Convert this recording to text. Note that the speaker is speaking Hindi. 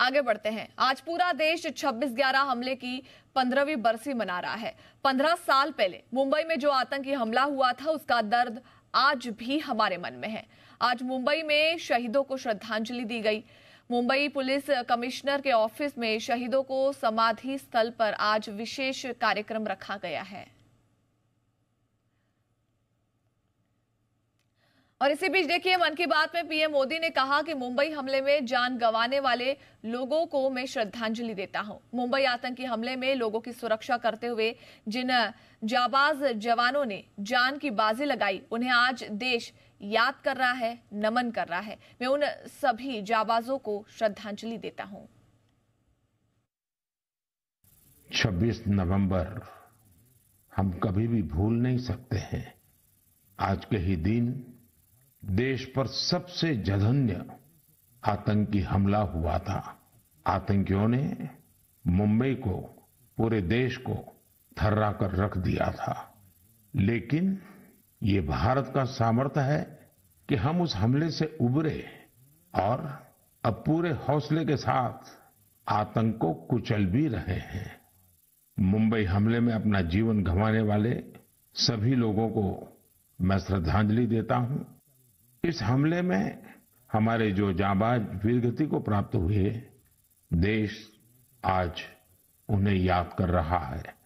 आगे बढ़ते हैं आज पूरा देश 26 ग्यारह हमले की पंद्रहवीं बरसी मना रहा है पंद्रह साल पहले मुंबई में जो आतंकी हमला हुआ था उसका दर्द आज भी हमारे मन में है आज मुंबई में शहीदों को श्रद्धांजलि दी गई मुंबई पुलिस कमिश्नर के ऑफिस में शहीदों को समाधि स्थल पर आज विशेष कार्यक्रम रखा गया है और इसी बीच देखिए मन की बात में पीएम मोदी ने कहा कि मुंबई हमले में जान गंवाने वाले लोगों को मैं श्रद्धांजलि देता हूं मुंबई आतंकी हमले में लोगों की सुरक्षा करते हुए जिन जाबाज जवानों ने जान की बाजी लगाई उन्हें आज देश याद कर रहा है नमन कर रहा है मैं उन सभी जाबाजों को श्रद्धांजलि देता हूं 26 नवंबर हम कभी भी भूल नहीं सकते हैं आज के ही दिन देश पर सबसे जघन्य आतंकी हमला हुआ था आतंकियों ने मुंबई को पूरे देश को थर्रा कर रख दिया था लेकिन ये भारत का सामर्थ्य है कि हम उस हमले से उबरे और अब पूरे हौसले के साथ आतंक को कुचल भी रहे हैं मुंबई हमले में अपना जीवन गंवाने वाले सभी लोगों को मैं श्रद्धांजलि देता हूं इस हमले में हमारे जो जाबाज वीरगति को प्राप्त हुए देश आज उन्हें याद कर रहा है